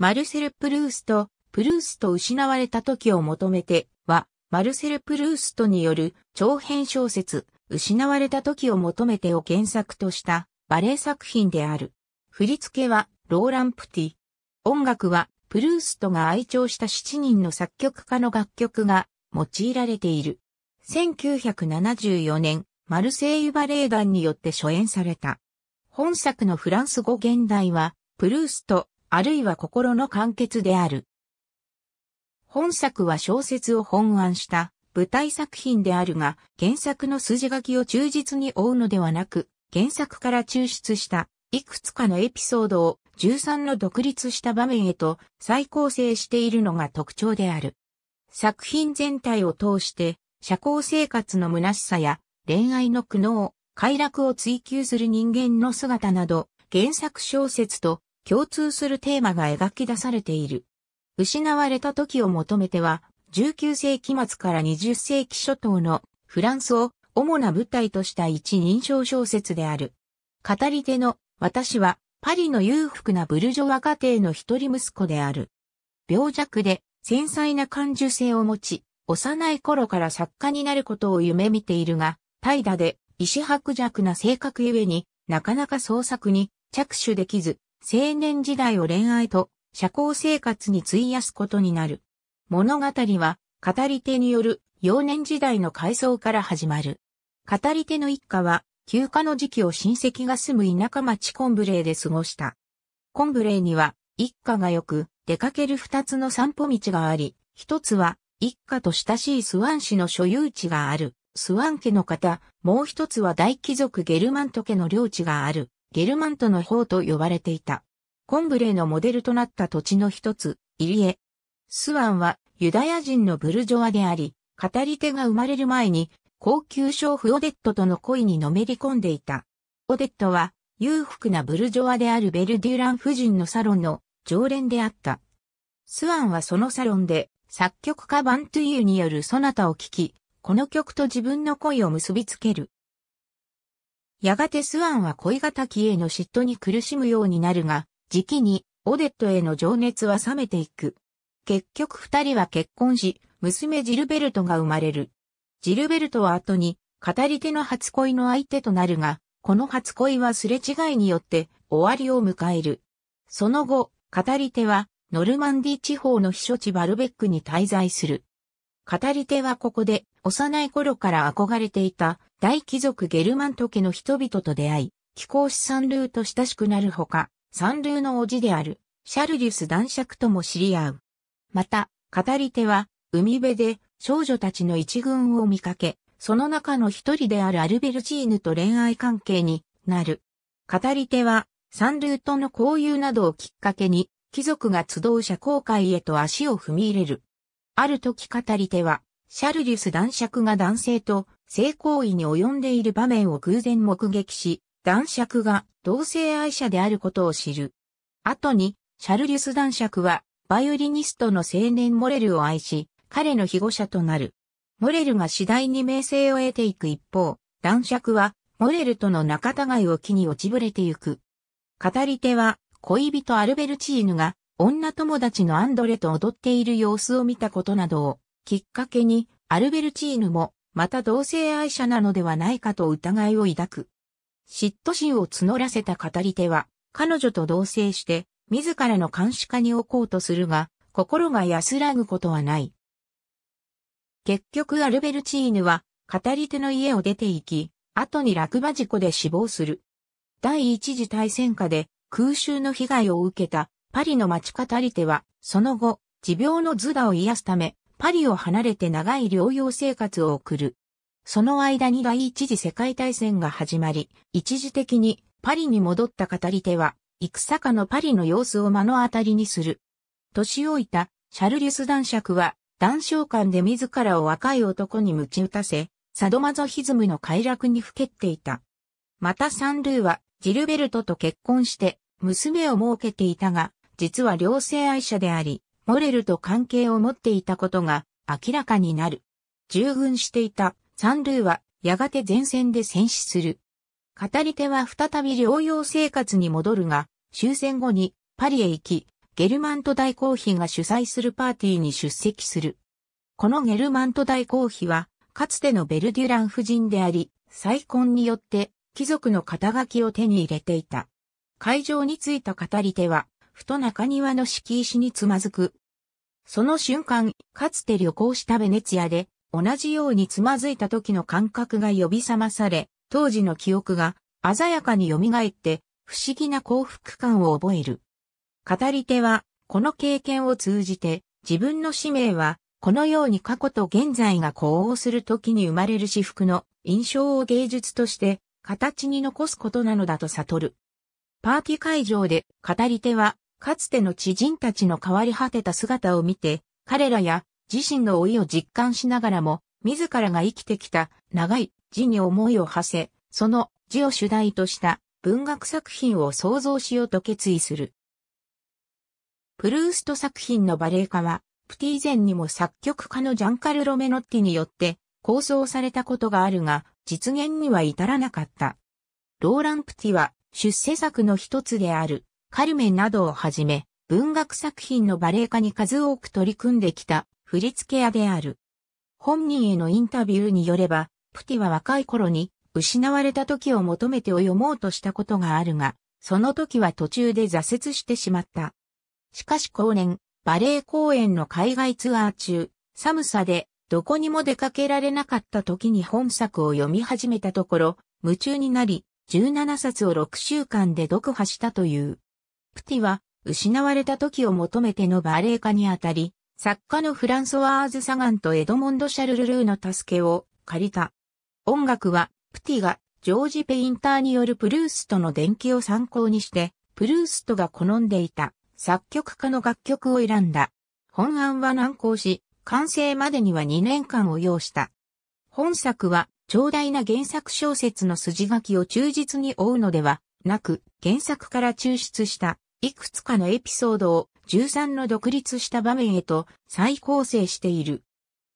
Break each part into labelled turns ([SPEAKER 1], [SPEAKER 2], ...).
[SPEAKER 1] マルセル・プルースト、プルースト失われた時を求めては、マルセル・プルーストによる長編小説、失われた時を求めてを原作としたバレエ作品である。振り付けはローラン・プティ。音楽はプルーストが愛聴した7人の作曲家の楽曲が用いられている。1974年、マルセイユバレエ団によって初演された。本作のフランス語現代は、プルースト、あるいは心の完結である。本作は小説を本案した舞台作品であるが、原作の筋書きを忠実に追うのではなく、原作から抽出したいくつかのエピソードを13の独立した場面へと再構成しているのが特徴である。作品全体を通して、社交生活の虚しさや恋愛の苦悩、快楽を追求する人間の姿など、原作小説と共通するテーマが描き出されている。失われた時を求めては、19世紀末から20世紀初頭のフランスを主な舞台とした一人称小説である。語り手の私はパリの裕福なブルジョワ家庭の一人息子である。病弱で繊細な感受性を持ち、幼い頃から作家になることを夢見ているが、怠惰で意志薄弱な性格ゆえになかなか創作に着手できず、青年時代を恋愛と社交生活に費やすことになる。物語は語り手による幼年時代の回想から始まる。語り手の一家は休暇の時期を親戚が住む田舎町コンブレーで過ごした。コンブレーには一家がよく出かける二つの散歩道があり、一つは一家と親しいスワン氏の所有地がある、スワン家の方、もう一つは大貴族ゲルマント家の領地がある、ゲルマントの方と呼ばれていた。コンブレーのモデルとなった土地の一つ、イリエ。スワンはユダヤ人のブルジョアであり、語り手が生まれる前に高級娼婦オデットとの恋にのめり込んでいた。オデットは裕福なブルジョアであるベルデュラン夫人のサロンの常連であった。スワンはそのサロンで作曲家バントゥユーによるソナタを聴き、この曲と自分の恋を結びつける。やがてスアンは恋敵への嫉妬に苦しむようになるが、時期にオデットへの情熱は冷めていく。結局二人は結婚し、娘ジルベルトが生まれる。ジルベルトは後に、語り手の初恋の相手となるが、この初恋はすれ違いによって終わりを迎える。その後、語り手は、ノルマンディ地方の避暑地バルベックに滞在する。語り手はここで、幼い頃から憧れていた大貴族ゲルマント家の人々と出会い、貴公子サンルーと親しくなるほか、サンルーの叔父であるシャルリュス男爵とも知り合う。また、語り手は海辺で少女たちの一群を見かけ、その中の一人であるアルベルチーヌと恋愛関係になる。語り手はサンルーとの交友などをきっかけに貴族が集う社交界へと足を踏み入れる。ある時語り手は、シャルリュス男爵が男性と性行為に及んでいる場面を偶然目撃し、男爵が同性愛者であることを知る。後に、シャルリュス男爵は、バイオリニストの青年モレルを愛し、彼の被護者となる。モレルが次第に名声を得ていく一方、男爵は、モレルとの仲違いを機に落ちぶれてゆく。語り手は、恋人アルベルチーヌが、女友達のアンドレと踊っている様子を見たことなどをきっかけに、アルベルチーヌも、また同性愛者なのではないかと疑いを抱く。嫉妬心を募らせた語り手は、彼女と同棲して、自らの監視下に置こうとするが、心が安らぐことはない。結局アルベルチーヌは、語り手の家を出て行き、後に落馬事故で死亡する。第一次大戦下で空襲の被害を受けたパリの町語り手は、その後、持病のズダを癒すため、パリを離れて長い療養生活を送る。その間に第一次世界大戦が始まり、一時的にパリに戻った語り手は、戦下のパリの様子を目の当たりにする。年老いたシャルリュス男爵は、男召喚で自らを若い男に鞭打たせ、サドマゾヒズムの快楽にふけっていた。またサンルーは、ジルベルトと結婚して、娘を設けていたが、実は両性愛者であり、モレルと関係を持っていたことが明らかになる。従軍していたサンルーはやがて前線で戦死する。語り手は再び療養生活に戻るが、終戦後にパリへ行き、ゲルマント大公妃が主催するパーティーに出席する。このゲルマント大公妃は、かつてのベルデュラン夫人であり、再婚によって貴族の肩書きを手に入れていた。会場に着いた語り手は、ふと中庭の敷石につまずく、その瞬間、かつて旅行したベネツィアで、同じようにつまずいた時の感覚が呼び覚まされ、当時の記憶が鮮やかに蘇って、不思議な幸福感を覚える。語り手は、この経験を通じて、自分の使命は、このように過去と現在が呼応する時に生まれる私服の印象を芸術として、形に残すことなのだと悟る。パーティー会場で語り手はかつての知人たちの変わり果てた姿を見て、彼らや自身の老いを実感しながらも、自らが生きてきた長い字に思いを馳せ、その字を主題とした文学作品を創造しようと決意する。プルースト作品のバレエ化は、プティ前にも作曲家のジャンカルロ・メノッティによって構想されたことがあるが、実現には至らなかった。ローラン・プティは出世作の一つであるカルメンなどをはじめ、文学作品のバレエ化に数多く取り組んできた振付屋である。本人へのインタビューによれば、プティは若い頃に失われた時を求めて泳読もうとしたことがあるが、その時は途中で挫折してしまった。しかし後年、バレエ公演の海外ツアー中、寒さでどこにも出かけられなかった時に本作を読み始めたところ、夢中になり、17冊を6週間で読破したという。プティは、失われた時を求めてのバレエ化にあたり、作家のフランソワーズ・サガンとエドモンド・シャルルルーの助けを借りた。音楽は、プティがジョージ・ペインターによるプルーストの伝記を参考にして、プルーストが好んでいた作曲家の楽曲を選んだ。本案は難航し、完成までには2年間を要した。本作は、長大な原作小説の筋書きを忠実に追うのではなく原作から抽出したいくつかのエピソードを13の独立した場面へと再構成している。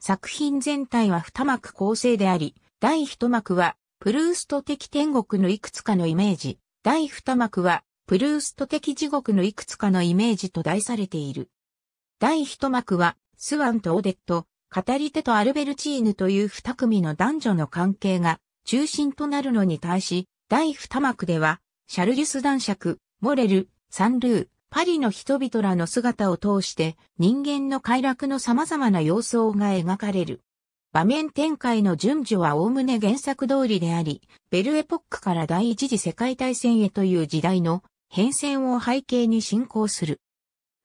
[SPEAKER 1] 作品全体は二幕構成であり、第一幕はプルースト的天国のいくつかのイメージ、第二幕はプルースト的地獄のいくつかのイメージと題されている。第一幕はスワンとオデット、語り手とアルベルチーヌという二組の男女の関係が中心となるのに対し、第二幕ではシャルリュス男爵、モレル、サンルー、パリの人々らの姿を通して人間の快楽の様々な様相が描かれる。場面展開の順序は概ね原作通りであり、ベルエポックから第一次世界大戦へという時代の変遷を背景に進行する。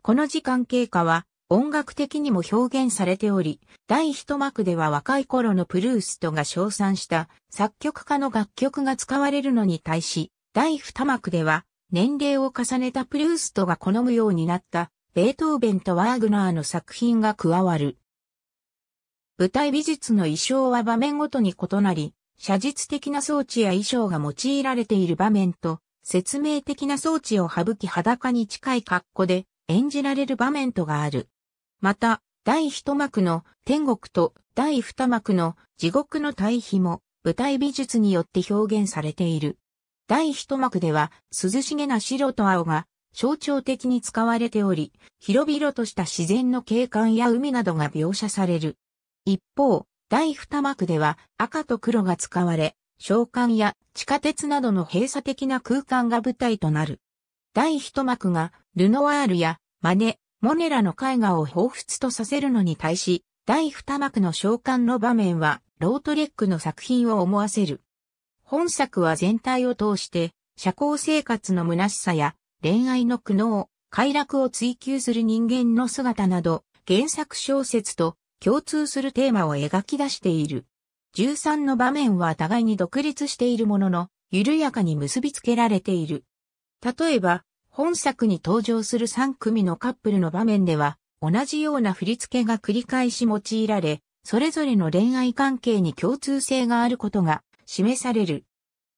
[SPEAKER 1] この時間経過は音楽的にも表現されており、第一幕では若い頃のプルーストが称賛した作曲家の楽曲が使われるのに対し、第二幕では、年齢を重ねたプルーストが好むようになった、ベートーベンとワーグナーの作品が加わる。舞台美術の衣装は場面ごとに異なり、写実的な装置や衣装が用いられている場面と、説明的な装置を省き裸に近い格好で演じられる場面とがある。また、第一幕の天国と第二幕の地獄の対比も舞台美術によって表現されている。第一幕では、涼しげな白と青が象徴的に使われており、広々とした自然の景観や海などが描写される。一方、第二幕では赤と黒が使われ、召喚や地下鉄などの閉鎖的な空間が舞台となる。第一幕がルノワールやマネ、モネラの絵画を彷彿とさせるのに対し、第二幕の召喚の場面はロートレックの作品を思わせる。本作は全体を通して、社交生活の虚しさや、恋愛の苦悩、快楽を追求する人間の姿など、原作小説と共通するテーマを描き出している。13の場面は互いに独立しているものの、緩やかに結びつけられている。例えば、本作に登場する3組のカップルの場面では、同じような振り付けが繰り返し用いられ、それぞれの恋愛関係に共通性があることが示される。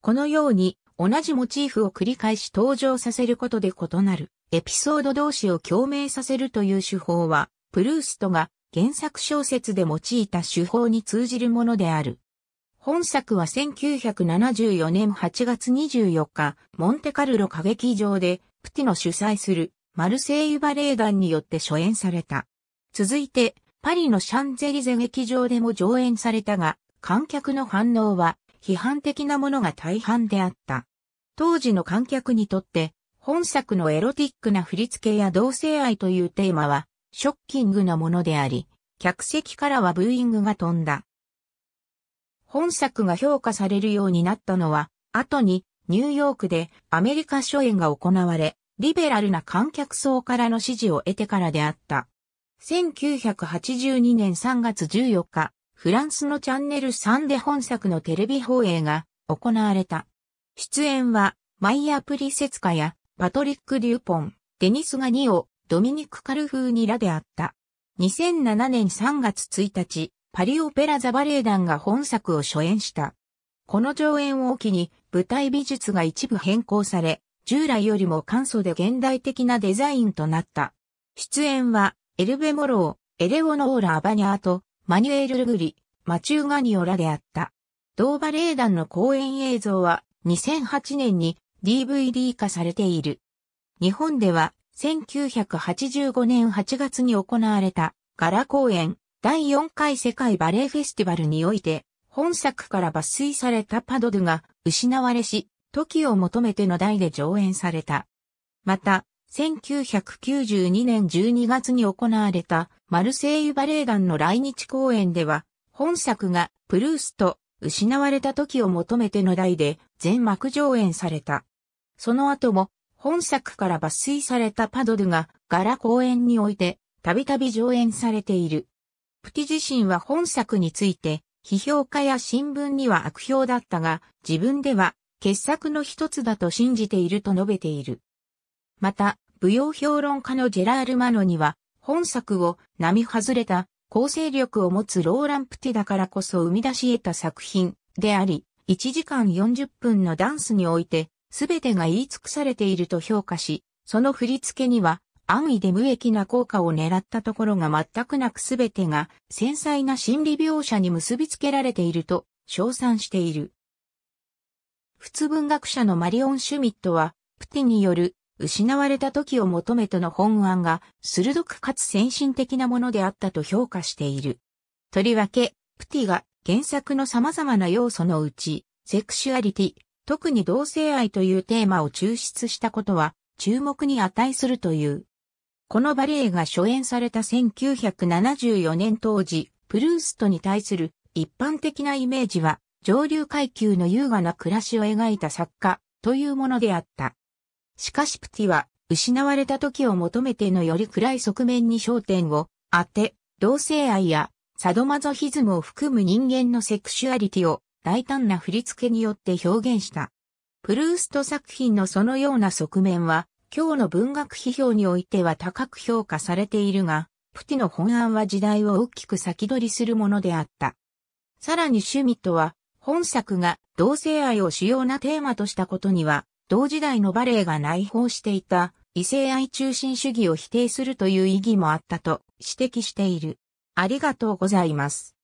[SPEAKER 1] このように、同じモチーフを繰り返し登場させることで異なるエピソード同士を共鳴させるという手法は、プルーストが原作小説で用いた手法に通じるものである。本作は1974年8月24日、モンテカルロ歌劇場で、プティの主催するマルセイユバレエ団によって初演された。続いて、パリのシャンゼリゼ劇場でも上演されたが、観客の反応は批判的なものが大半であった。当時の観客にとって、本作のエロティックな振り付けや同性愛というテーマは、ショッキングなものであり、客席からはブーイングが飛んだ。本作が評価されるようになったのは、後にニューヨークでアメリカ初演が行われ、リベラルな観客層からの支持を得てからであった。1982年3月14日、フランスのチャンネル3で本作のテレビ放映が行われた。出演は、マイア・プリセツカや、パトリック・デューポン、デニス・ガニオ、ドミニク・カルフーニらであった。2007年3月1日、パリオペラザ・バレエ団が本作を初演した。この上演を機に、舞台美術が一部変更され、従来よりも簡素で現代的なデザインとなった。出演は、エルベ・モロー、エレオノオーラ・アバニャーと、マニュエル・ルグリ、マチュー・ガニオらであった。同バレエ団の公演映像は2008年に DVD 化されている。日本では1985年8月に行われたガラ公演第4回世界バレエフェスティバルにおいて本作から抜粋されたパドドが失われし、時を求めての台で上演された。また、1992年12月に行われたマルセイユバレエ団の来日公演では、本作がプルースト、失われた時を求めての題で全幕上演された。その後も本作から抜粋されたパドルがガラ公演においてたびたび上演されている。プティ自身は本作について批評家や新聞には悪評だったが自分では傑作の一つだと信じていると述べている。また、舞踊評論家のジェラール・マノには、本作を並外れた構成力を持つローラン・プティだからこそ生み出し得た作品であり、1時間40分のダンスにおいて、すべてが言い尽くされていると評価し、その振り付けには安易で無益な効果を狙ったところが全くなくすべてが繊細な心理描写に結びつけられていると称賛している。普通文学者のマリオン・シュミットは、プティによる失われた時を求めての本案が鋭くかつ先進的なものであったと評価している。とりわけ、プティが原作の様々な要素のうち、セクシュアリティ、特に同性愛というテーマを抽出したことは注目に値するという。このバレエが初演された1974年当時、プルーストに対する一般的なイメージは上流階級の優雅な暮らしを描いた作家というものであった。しかしプティは、失われた時を求めてのより暗い側面に焦点を当て、同性愛やサドマゾヒズムを含む人間のセクシュアリティを大胆な振り付けによって表現した。プルースト作品のそのような側面は、今日の文学批評においては高く評価されているが、プティの本案は時代を大きく先取りするものであった。さらにシュミットは、本作が同性愛を主要なテーマとしたことには、同時代のバレエが内包していた異性愛中心主義を否定するという意義もあったと指摘している。ありがとうございます。